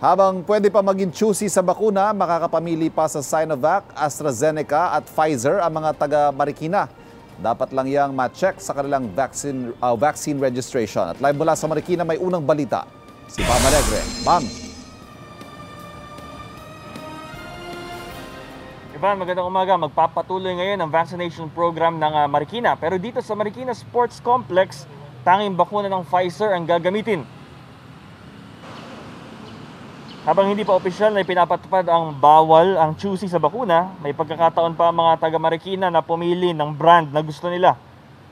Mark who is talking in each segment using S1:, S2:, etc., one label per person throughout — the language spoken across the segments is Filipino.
S1: Habang pwede pa maging choosy sa bakuna, makakapamili pa sa Sinovac, AstraZeneca at Pfizer ang mga taga Marikina. Dapat lang yang ma-check sa kanilang vaccine, uh, vaccine registration. At live mula sa Marikina, may unang balita. Si Pam Alegre. Pam!
S2: Ivan, magandang umaga. Magpapatuloy ngayon ang vaccination program ng ah, Marikina. Pero dito sa Marikina Sports Complex, tanging bakuna ng Pfizer ang gagamitin. Habang hindi pa opisyal na ipinapatupad ang bawal ang choosy sa bakuna, may pagkakataon pa ang mga taga-Marikina na pumili ng brand na gusto nila.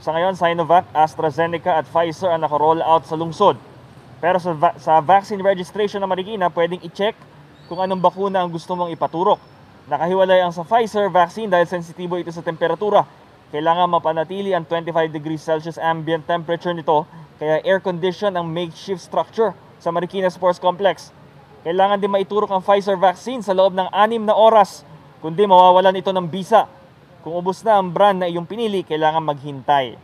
S2: Sa ngayon, Sinovac, AstraZeneca at Pfizer ang naka-roll out sa lungsod. Pero sa, va- sa vaccine registration ng Marikina, pwedeng i-check kung anong bakuna ang gusto mong ipaturok. Nakahiwalay ang sa Pfizer vaccine dahil sensitibo ito sa temperatura. Kailangan mapanatili ang 25 degrees Celsius ambient temperature nito, kaya air condition ang makeshift structure sa Marikina Sports Complex kailangan din maituro ang Pfizer vaccine sa loob ng anim na oras, kundi mawawalan ito ng bisa. Kung ubos na ang brand na iyong pinili, kailangan maghintay.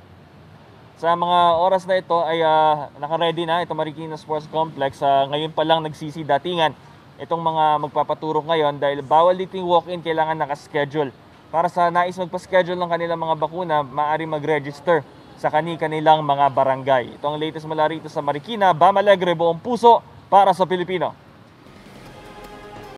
S2: Sa mga oras na ito ay uh, nakaready na ito Marikina Sports Complex. Uh, ngayon pa lang nagsisi datingan itong mga magpapaturo ngayon dahil bawal dito yung walk-in, kailangan nakaschedule. Para sa nais magpa-schedule ng kanilang mga bakuna, maaari mag-register sa kani-kanilang mga barangay. Ito ang latest mula rito sa Marikina, Bamalegre, buong puso para sa Pilipino.